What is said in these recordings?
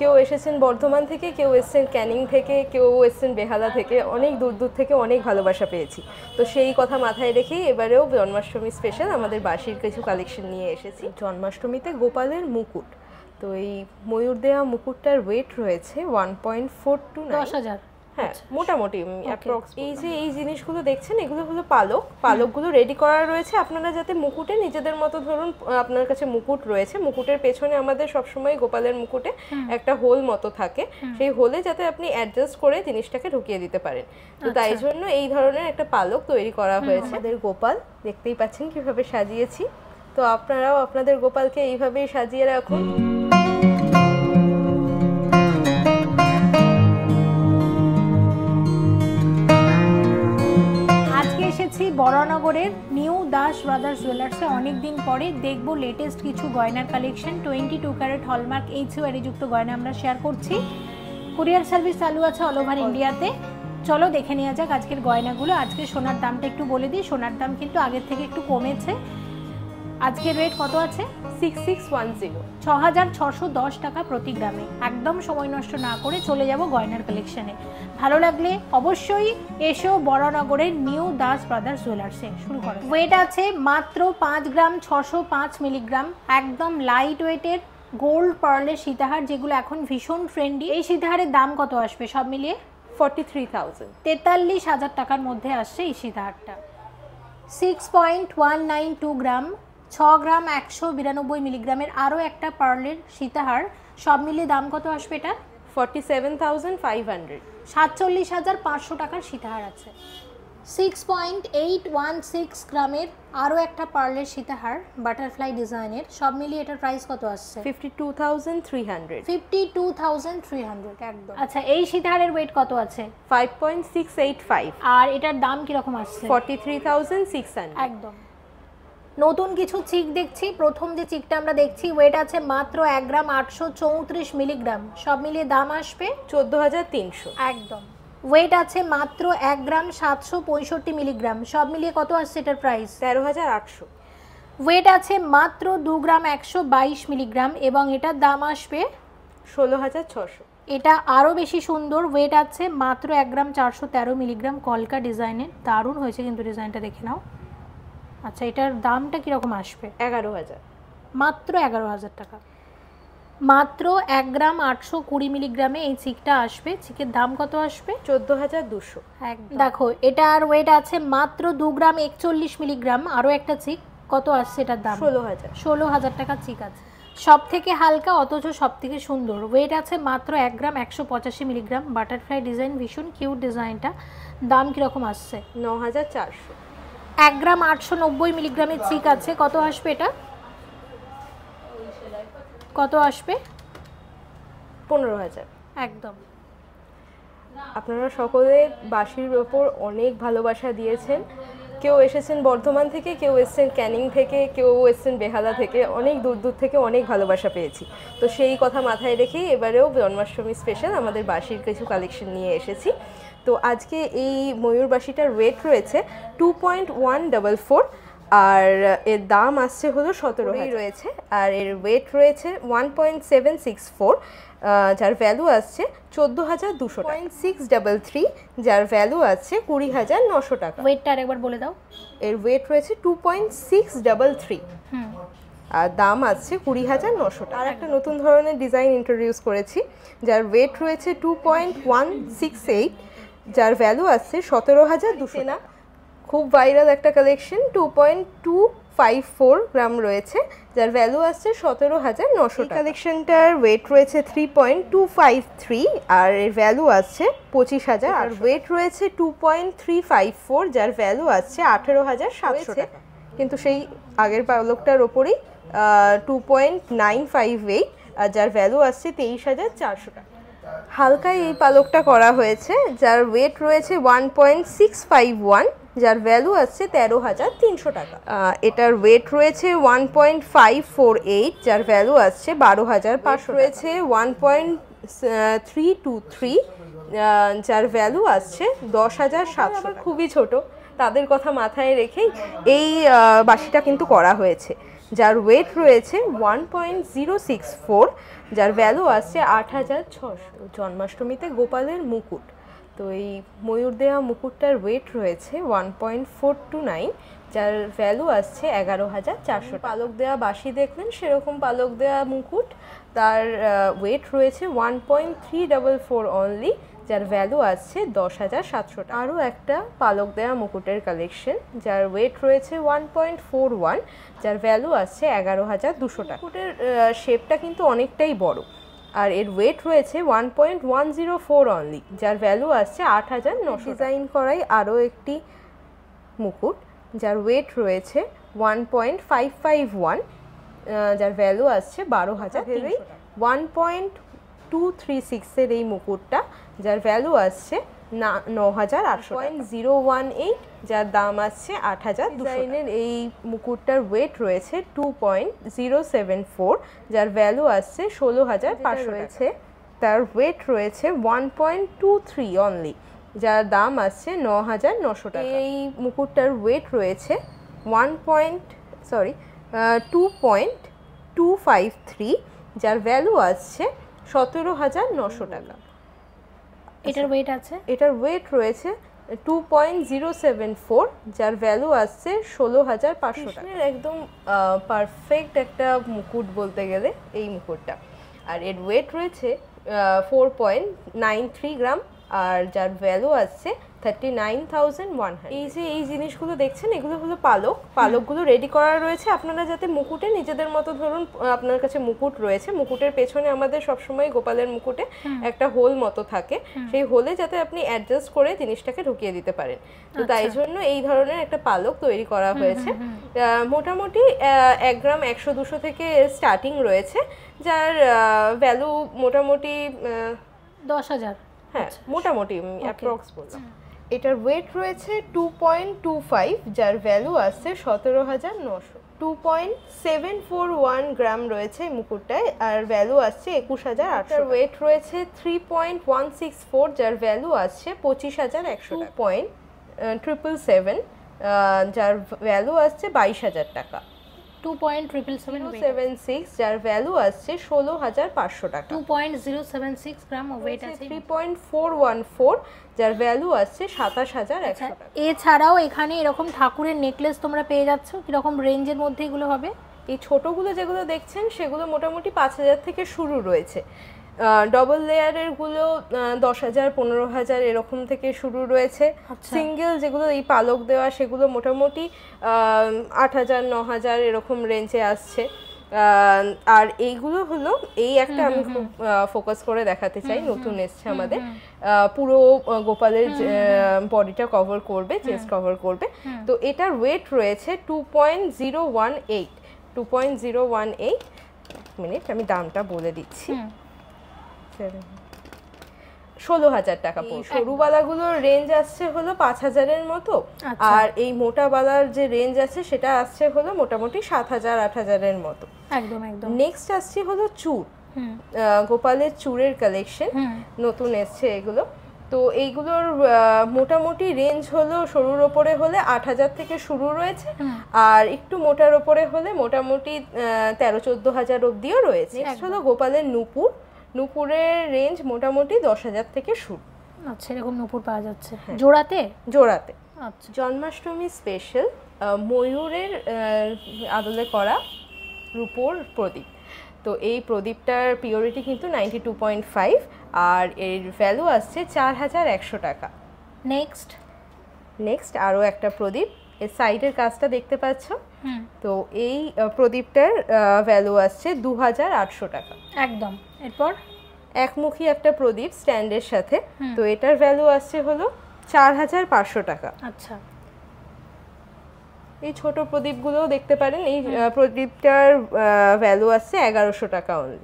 কেউ এসেছেন বর্ধমান থেকে কেউ এসছেন ক্যানিং থেকে কেউ এসছেন বেহালা থেকে অনেক দূর দূর থেকে অনেক ভালোবাসা পেয়েছি তো সেই কথা মাথায় রেখেই এবারেও জন্মাষ্টমী স্পেশাল আমাদের বাঁশির কিছু কালেকশন নিয়ে এসেছি জন্মাষ্টমীতে গোপালের মুকুট তো এই ময়ূর দেয়া মুকুটটার ওয়েট রয়েছে ওয়ান পয়েন্ট ফোর টু দশ হাজার হ্যাঁ আচ্ছা, মোটামুটি অ্যাপ্রক্স আচ্ছা। এই যে এই জিনিসগুলো দেখছেন এগুলো হলো পালক পালকগুলো রেডি করা রয়েছে আপনারা যাতে মুকুটে নিজেদের মতো ধরুন আপনার কাছে মুকুট রয়েছে মুকুটের পেছনে আমাদের সবসময় গোপালের মুকুটে একটা হোল মতো থাকে সেই হোলে যাতে আপনি অ্যাডজাস্ট করে জিনিসটাকে ঢুকিয়ে দিতে পারেন তো তাই আচ্ছা। জন্য এই ধরনের একটা পালক তৈরি করা হয়েছে আমাদের গোপাল দেখতেই পাচ্ছেন কিভাবে সাজিয়েছি তো আপনারাও আপনাদের গোপালকে এইভাবেই সাজিয়ে রাখুন বরানগরের নিউ দাস ব্রাদার্স জুয়েলার্সে অনেক দিন পরে দেখব লেটেস্ট কিছু গয়নার collection twenty two carat hallmark H যুক্ত গয়না আমরা শেয়ার করছি কুরিয়ার সার্ভিস চালু আছে অল ওভার ইন্ডিয়াতে চলো দেখে নেওয়া যাক আজকের গয়নাগুলো আজকে সোনার দামটা একটু বলে দিই সোনার দাম কিন্তু আগের থেকে একটু কমেছে আজকের রেট কত আছে সিক্স সিক্স ওয়ান জিরো ছ হাজার ছশো দশ টাকা প্রতি গ্রামে একদম সময় নষ্ট না করে চলে যাব গয়নার কালেকশানে ভালো লাগলে অবশ্যই এসো বরানগরের নিউ দাস ব্রাদার্স জুয়েলার্সে শুরু করো ওয়েট আছে মাত্র পাঁচ গ্রাম ছশো পাঁচ মিলিগ্রাম একদম লাইট ওয়েটের গোল্ড পার্লের সীতাহার যেগুলো এখন ভীষণ ট্রেন্ডি এই সীতাহারের দাম কত আসবে সব মিলিয়ে ফর্টি থ্রি থাউজেন্ড তেতাল্লিশ হাজার টাকার মধ্যে আসছে এই সীতাহারটা six point one nine two gram ছ গ্রাম একশো বিরানব্বই মিলিগ্রামের আরও একটা পার্লের সীতাহার সব মিলিয়ে দাম কত আসবে এটা forty seven thousand five hundred সাতচল্লিশ হাজার পাঁচশো টাকার সীতাহার আছে six point eight one six গ্রামের আরও একটা পার্লের সীতাহার বাটারফ্লাই ডিজাইনের সব মিলিয়ে এটার প্রাইস কত আসছে fifty two thousand three hundred fifty two thousand three hundred একদম আচ্ছা এই সীতাহারের ওয়েট কত আছে five point six eight five আর এটার দাম কীরকম আসছে forty three thousand six hundred একদম নতুন কিছু চিক দেখছি প্রথম যে চিকটা আমরা দেখছি ওয়েট আছে মাত্র এক গ্রাম আটশো চৌত্রিশ মিলিগ্রাম সব মিলিয়ে দাম আসবে চোদ্দ হাজার তিনশো একদম ওয়েট আছে মাত্র এক গ্রাম সাতশো পঁয়ষট্টি মিলিগ্রাম সব মিলিয়ে কত আসছে এটার প্রাইস তেরো হাজার আটশো ওয়েট আছে মাত্র দু গ্রাম একশো বাইশ মিলিগ্রাম এবং এটার দাম আসবে ষোলো হাজার ছশো এটা আরও বেশি সুন্দর ওয়েট আছে মাত্র এক গ্রাম চারশো তেরো মিলিগ্রাম কলকা ডিজাইনের দারুণ হয়েছে কিন্তু ডিজাইনটা দেখে নাও আচ্ছা এটার দামটা কীরকম আসবে এগারো হাজার মাত্র এগারো হাজার টাকা মাত্র এক গ্রাম আটশো কুড়ি মিলিগ্রামে এই চিকটা আসবে চিকের দাম কত আসবে চোদ্দো হাজার দুশো দেখো এটার ওয়েট আছে মাত্র দু গ্রাম একচল্লিশ মিলিগ্রাম আরও একটা চিক কত আসছে এটার দাম ষোলো হাজার ষোলো হাজার টাকা চিক আছে সব থেকে হালকা অথচ সব থেকে সুন্দর ওয়েট আছে মাত্র এক গ্রাম একশো পঁচাশি মিলিগ্রাম বাটারফ্লাই ডিজাইন ভীষণ কিউট ডিজাইনটা দাম কীরকম আসছে ন হাজার চারশো এক গ্রাম আটশো নব্বই মিলিগ্রামের চিক আছে কত আসবে এটা কত আসবে পনেরো হাজার একদম আপনারা সকলে বাসির ওপর অনেক ভালোবাসা দিয়েছেন কেউ এসেছেন বর্ধমান থেকে কেউ এসছেন ক্যানিং থেকে কেউ এসছেন বেহালা থেকে অনেক দূর দূর থেকে অনেক ভালোবাসা পেয়েছি তো সেই কথা মাথায় রেখেই এবারেও জন্মাষ্টমী স্পেশাল আমাদের বাসির কিছু কালেকশন নিয়ে এসেছি তো আজকে এই ময়ূর বাসিটার রয়েছে two point one double four আর এর দাম আসছে হলো সতেরোই রয়েছে আর এর ওয়েট রয়েছে one point seven six four যার ভ্যালু আসছে চোদ্দো হাজার দুশো পয়েন্ট সিক্স ডাবল থ্রি যার ভ্যালু আছে কুড়ি হাজার নশো টাকা ওয়েটটা আরেকবার বলে দাও এর ওয়েট রয়েছে two point six double three আর দাম আছে কুড়ি হাজার নশো টাকা আর একটা নতুন ধরনের ডিজাইন ইন্ট্রোডিউস করেছি যার ওয়েট রয়েছে two point one six eight যার ভ্যালু আছে সতেরো হাজার দুশো না খুব ভাইরাল একটা collection two point two five four gram রয়েছে যার ভ্যালু আসছে সতেরো হাজার নশো কালেকশনটার ওয়েট রয়েছে three point two five three আর এর ভ্যালু আসছে পঁচিশ হাজার আর ওয়েট রয়েছে two point three five four যার ভ্যালু আসছে আঠেরো হাজার সাতশো কিন্তু সেই আগের পালকটার ওপরেই two point nine five eight যার ভ্যালু আসছে তেইশ হাজার চারশো টাকা হালকা এই পালকটা করা হয়েছে যার ওয়েট রয়েছে one point six five one যার ভ্যালু আসছে তেরো হাজার তিনশো টাকা এটার ওয়েট রয়েছে one point five four eight যার ভ্যালু আসছে বারো হাজার পাঁচশো রয়েছে one point three two three যার ভ্যালু আসছে দশ হাজার সাতশো খুবই ছোট তাদের কথা মাথায় রেখেই এই বাসিটা কিন্তু করা হয়েছে যার ওয়েট রয়েছে one point zero six four যার ভ্যালু আসছে আট হাজার ছশো জন্মাষ্টমীতে গোপালের মুকুট তো এই ময়ূর দেওয়া মুকুটটার ওয়েট রয়েছে one point four two nine যার ভ্যালু আসছে এগারো হাজার চারশো পালক দেওয়া বাসি দেখলেন সেরকম পালক দেওয়া মুকুট তার ওয়েট রয়েছে one point three double four only যার ভ্যালু আসছে দশ হাজার সাতশো আরও একটা পালক দেয়া মুকুটের কালেকশন যার ওয়েট রয়েছে ওয়ান পয়েন্ট ফোর ওয়ান যার ভ্যালু আসছে এগারো হাজার দুশো টাকা মুকুটের শেপটা কিন্তু অনেকটাই বড় আর এর ওয়েট রয়েছে one point one zero four only যার ভ্যালু আসছে আট হাজার নশো ডিজাইন করাই আরও একটি মুকুট যার ওয়েট রয়েছে one point five five one যার ভ্যালু আসছে বারো হাজার ওয়ান পয়েন্ট টু থ্রি সিক্সের এই মুকুটটা যার ভ্যালু আসছে না ন হাজার আটশো পয়েন্ট জিরো ওয়ান এইট যার দাম আছে আট হাজার ডিজাইনের এই মুকুটটার ওয়েট রয়েছে two point zero seven four যার ভ্যালু আসছে ষোলো হাজার পাঁচশো রয়েছে তার ওয়েট রয়েছে one point two three only যার দাম আছে ন হাজার নশো টাকা এই মুকুটটার ওয়েট রয়েছে one point sorry two point two five three যার ভ্যালু আসছে সতেরো হাজার নশো টাকা এটার ওয়েট আছে এটার ওয়েট রয়েছে two point zero seven four যার ভ্যালু আসছে ষোলো হাজার পাঁচশো টাকা একদম পারফেক্ট একটা মুকুট বলতে গেলে এই মুকুটটা আর এর ওয়েট রয়েছে four point nine three gram আর যার ভ্যালু আছে থার্টি নাইন থাউজেন্ড ওয়ান এই যে এই জিনিসগুলো দেখছেন এগুলো হলো পালক পালকগুলো রেডি করা রয়েছে আপনারা যাতে মুকুটে নিজেদের মতো ধরুন আপনার কাছে মুকুট রয়েছে মুকুটের পেছনে আমাদের সবসময় গোপালের মুকুটে একটা হোল মতো থাকে সেই হোলে যাতে আপনি অ্যাডজাস্ট করে জিনিসটাকে ঢুকিয়ে দিতে পারেন তো আচ্ছা। তাই জন্য এই ধরনের একটা পালক তৈরি করা হয়েছে মোটামুটি এক গ্রাম একশো দুশো থেকে স্টার্টিং রয়েছে যার ভ্যালু মোটামুটি দশ হাজার হ্যাঁ আচ্ছা। মোটামুটি অ্যাপ্রক্স বললাম এটার ওয়েট রয়েছে টু পয়েন্ট টু ফাইভ যার ভ্যালু আসছে সতেরো হাজার নশো two point seven four one gram রয়েছে মুকুটটায় আর ভ্যালু আসছে একুশ হাজার আটশো ওয়েট রয়েছে three point one six four যার ভ্যালু আসছে পঁচিশ হাজার একশো পয়েন্ট ট্রিপল সেভেন যার ভ্যালু আসছে বাইশ হাজার টাকা two point triple seven seven six যার ভ্যালু আসছে ষোলো হাজার পাঁচশো টাকা two point zero seven six gram weight আছে three point four one four যার ভ্যালু আসছে সাতাশ হাজার একশো আচ্ছা, এছাড়াও এখানে এরকম ঠাকুরের নেকলেস তোমরা পেয়ে যাচ্ছ কীরকম রেঞ্জের মধ্যে এগুলো হবে এই ছোটোগুলো যেগুলো দেখছেন সেগুলো মোটামুটি পাঁচ হাজার থেকে শুরু রয়েছে ডবল লেয়ারের গুলো দশ হাজার পনেরো হাজার এরকম থেকে শুরু রয়েছে সিঙ্গেল আচ্ছা। যেগুলো এই পালক দেওয়া সেগুলো মোটামুটি আট হাজার ন হাজার এরকম রেঞ্জে আসছে আর এইগুলো হলো এই একটা আমি ফোকাস করে দেখাতে চাই নতুন এসছে আমাদের পুরো গোপালের বডিটা কভার করবে চেস্ট কভার করবে তো এটার ওয়েট রয়েছে two point zero one eight two point zero one eight minute আমি দামটা বলে দিচ্ছি ষোলো হাজার টাকা পড়বে সরুবালাগুলোর রেঞ্জ আসছে হলো পাঁচ হাজারের মতো আচ্ছা। আর এই মোটাবালার যে রেঞ্জ আছে সেটা আসছে হলো মোটামুটি সাত হাজার আট হাজারের মতো একদম একদম নেক্সট আসছে হলো চুর গোপালের চুরের কালেকশন নতুন এসছে এগুলো তো এইগুলোর মোটামুটি রেঞ্জ হলো সরুর ওপরে হলে আট হাজার থেকে শুরু রয়েছে আর একটু মোটার ওপরে হলে মোটামুটি তেরো চোদ্দো হাজার অব্দিও রয়েছে নেক্সট হলো গোপালের নুপুর নূপুরের রেঞ্জ মোটামুটি দশ হাজার থেকে শুরু আচ্ছা এরকম নূপুর পাওয়া যাচ্ছে হ্যাঁ। জোড়াতে জোড়াতে আচ্ছা জন্মাষ্টমী স্পেশাল ময়ূরের আদলে করা রূপোর প্রদীপ তো এই প্রদীপটার পিওরিটি কিন্তু নাইনটি টু পয়েন্ট ফাইভ আর এর ভ্যালু আসছে চার হাজার একশো টাকা নেক্সট নেক্সট আরও একটা প্রদীপ এর সাইডের কাজটা দেখতে পাচ্ছ তো এই প্রদীপটার ভ্যালু আসছে দু হাজার আটশো টাকা একদম এরপর একমুখী একটা প্রদীপ স্ট্যান্ডের সাথে তো এটার ভ্যালু আসছে হলো চার হাজার পাঁচশো টাকা আচ্ছা এই ছোট প্রদীপগুলো দেখতে পারেন এই প্রদীপটার ভ্যালু আসছে এগারোশো টাকা অনলি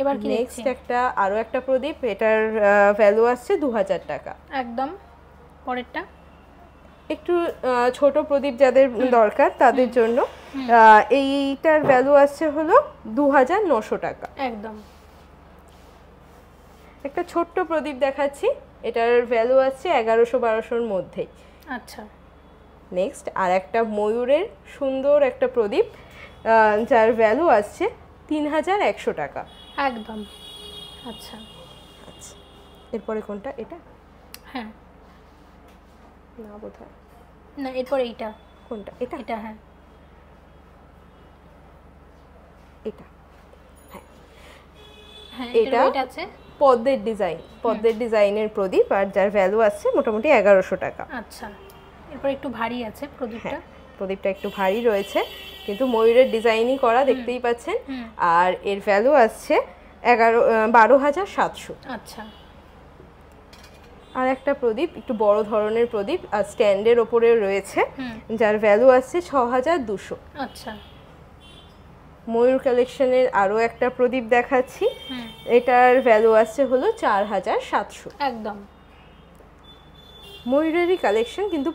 এবার কি নেক্সট একটা আরো একটা প্রদীপ এটার ভ্যালু আসছে দু হাজার টাকা একদম পরেরটা একটু ছোট প্রদীপ যাদের দরকার তাদের জন্য এইটার ভ্যালু আসছে হলো দু হাজার নশো টাকা একদম একটা ছোট্ট প্রদীপ দেখাচ্ছি এটার ভ্যালু আসছে এগারোশো বারোশোর মধ্যেই আচ্ছা নেক্সট আর একটা ময়ূরের সুন্দর একটা প্রদীপ যার ভ্যালু আসছে তিন হাজার একশো টাকা একদম আচ্ছা আচ্ছা এরপরে কোনটা এটা হ্যাঁ না বোধ হয় না এরপর এইটা কোনটা এটা এটা হ্যাঁ এটা হ্যাঁ। হ্যাঁ, এটা আছে পদ্মের ডিজাইন পদ্মের ডিজাইনের প্রদীপ আর যার ভ্যালু আছে মোটামুটি এগারোশো টাকা আচ্ছা এরপর একটু ভারী আছে প্রদীপটা হ্যাঁ, প্রদীপটা একটু ভারী রয়েছে কিন্তু ময়ূরের ডিজাইনই করা দেখতেই পাচ্ছেন আর এর ভ্যালু আসছে এগারো বারো হাজার সাতশো আচ্ছা আর একটা প্রদীপ একটু বড় ধরনের প্রদীপ আর স্ট্যান্ডের ওপরে রয়েছে যার ভ্যালু আছে ছ হাজার দুশো আচ্ছা ময়ূর কালেকশনের আরও একটা প্রদীপ দেখাচ্ছি এটার ভ্যালু আছে হলো চার হাজার সাতশো একদম ময়ূরেরই কালেকশন কিন্তু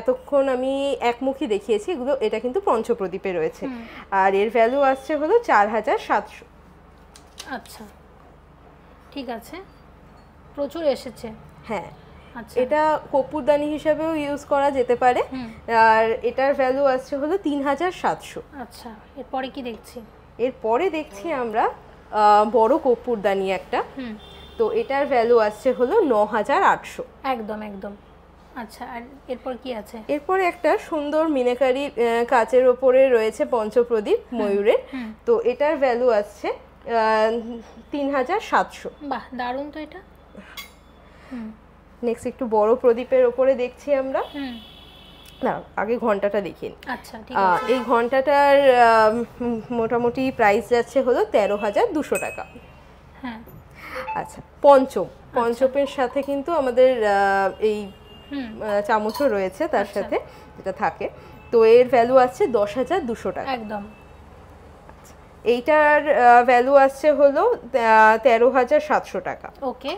এতক্ষণ আমি একমুখী দেখিয়েছি এগুলো এটা কিন্তু পঞ্চপ্রদীপে রয়েছে আর এর ভ্যালু আসছে হলো চার হাজার সাতশো আচ্ছা ঠিক আছে প্রচুর এসেছে হ্যাঁ আচ্ছা। এটা কপুরদানি হিসাবেও ইউজ করা যেতে পারে আর এটার ভ্যালু আছে হলো তিন হাজার সাতশো আচ্ছা এরপরে কি দেখছি এরপরে দেখছি আমরা বড় কপুরদানি একটা তো এটার ভ্যালু আসছে হলো ন হাজার আটশো একদম একদম আচ্ছা আর এরপর কি আছে এরপরে একটা সুন্দর মিনাকারি কাচের ওপরে রয়েছে পঞ্চপ্রদীপ ময়ূরের তো এটার ভ্যালু আসছে তিন হাজার সাতশো বাহ দারুণ তো এটা নেক্সট একটু বড় প্রদীপের ওপরে দেখছি আমরা না আগে ঘন্টাটা দেখিন আচ্ছা এই ঘন্টাটার মোটামুটি প্রাইস যাচ্ছে হলো তেরো হাজার দুশো টাকা হ্যাঁ। আচ্ছা পঞ্চম আচ্ছা। পঞ্চমের সাথে কিন্তু আমাদের এই চামচও রয়েছে তার আচ্ছা। সাথে যেটা থাকে তো এর ভ্যালু আছে দশ হাজার দুশো টাকা একদম আচ্ছা, এইটার ভ্যালু আসছে হলো তেরো হাজার সাতশো টাকা ওকে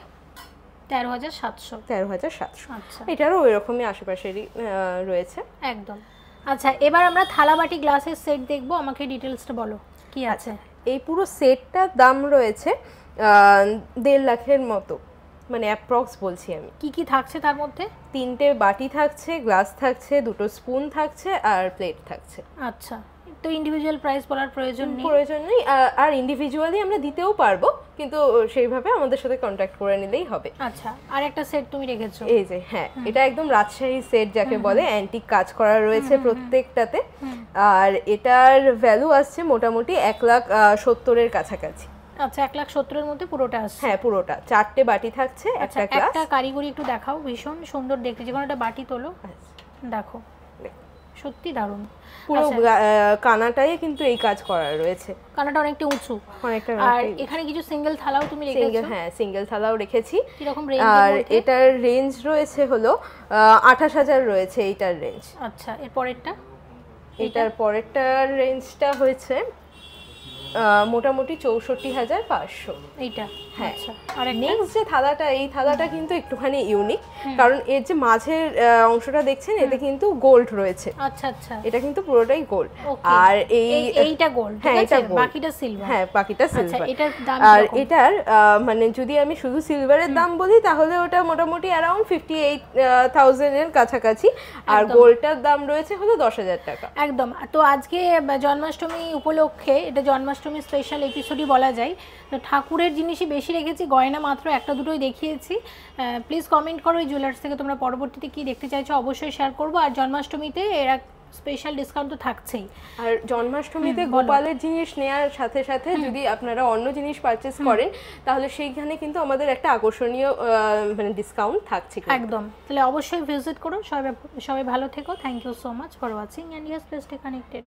তেরো হাজার সাতশো তেরো হাজার সাতশো আচ্ছা। এটারও ওই রকমই আশেপাশেরই রয়েছে একদম আচ্ছা এবার আমরা থালাবাটি গ্লাসের সেট দেখব আমাকে ডিটেলসটা বলো কি আচ্ছা, আছে এই পুরো সেটটার দাম রয়েছে দেড় লাখের মতো মানে অ্যাপ্রক্স বলছি আমি কি কি থাকছে তার মধ্যে তিনটে বাটি থাকছে গ্লাস থাকছে দুটো স্পুন থাকছে আর প্লেট থাকছে আচ্ছা তো ইন্ডিভিজুয়াল প্রাইস বলার প্রয়োজন নেই প্রয়োজন নেই আর ইন্ডিভিজুয়ালি আমরা দিতেও পারবো কিন্তু সেইভাবে আমাদের সাথে কন্ট্যাক্ট করে নিলেই হবে আচ্ছা আর একটা সেট তুমি রেখেছো এই যে হ্যাঁ এটা একদম রাজশাহী সেট যাকে বলে অ্যান্টিক কাজ করা রয়েছে প্রত্যেকটাতে আর এটার ভ্যালু আসছে মোটামুটি এক লাখ সত্তরের কাছাকাছি আচ্ছা এক লাখ সত্তরের মধ্যে পুরোটা আসছে হ্যাঁ পুরোটা চারটে বাটি থাকছে একটা আচ্ছা, একটা কারিগরি একটু দেখাও ভীষণ সুন্দর দেখতে যে কোনো একটা বাটি তোলো আচ্ছা। দেখো দেখো সত্যি দারুণ পুরো আচ্ছা। কানাটাই কিন্তু এই কাজ করা রয়েছে কানাটা অনেকটা উঁচু অনেকটা আর এখানে কিছু সিঙ্গেল থালাও তুমি রেখেছো হ্যাঁ সিঙ্গেল থালাও রেখেছি কিরকম রেঞ্জ আর এটার রেঞ্জ রয়েছে হলো 28000 রয়েছে এইটার রেঞ্জ আচ্ছা এর পরেরটা এটার পরেরটার রেঞ্জটা হয়েছে মোটামুটি চৌষট্টি হাজার পাঁচশো এইটা হ্যাঁ আচ্ছা, আর নেক্সট যে থালাটা এই থালাটা কিন্তু একটুখানি ইউনিক কারণ এর যে মাঝের অংশটা দেখছেন এতে কিন্তু গোল্ড রয়েছে আচ্ছা আচ্ছা এটা কিন্তু পুরোটাই গোল্ড আর এই এইটা গোল্ড হ্যাঁ এটা বাকিটা সিলভার হ্যাঁ বাকিটা সিলভার আচ্ছা, এটার দাম আর এটার মানে যদি আমি শুধু সিলভারের দাম বলি তাহলে ওটা মোটামুটি অ্যারাউন্ড ফিফটি এইট এর কাছাকাছি আর গোল্ডটার দাম রয়েছে হলো দশ হাজার টাকা একদম তো আজকে জন্মাষ্টমী উপলক্ষে এটা জন্মাষ্টমী অষ্টমী স্পেশাল এপিসোডই বলা যায় তো ঠাকুরের জিনিসই বেশি রেখেছি গয়না মাত্র একটা দুটোই দেখিয়েছি প্লিজ কমেন্ট করো এই জুয়েলার্স থেকে তোমরা পরবর্তীতে কি দেখতে চাইছো অবশ্যই শেয়ার করবো আর জন্মাষ্টমীতে এরা স্পেশাল ডিসকাউন্ট তো থাকছেই আর জন্মাষ্টমীতে গোপালের জিনিস নেওয়ার সাথে সাথে যদি আপনারা অন্য জিনিস পারচেস করেন তাহলে সেইখানে কিন্তু আমাদের একটা আকর্ষণীয় মানে ডিসকাউন্ট থাকছে একদম তাহলে অবশ্যই ভিজিট করো সবাই সবাই ভালো থেকো thank you so much for watching and yes place connected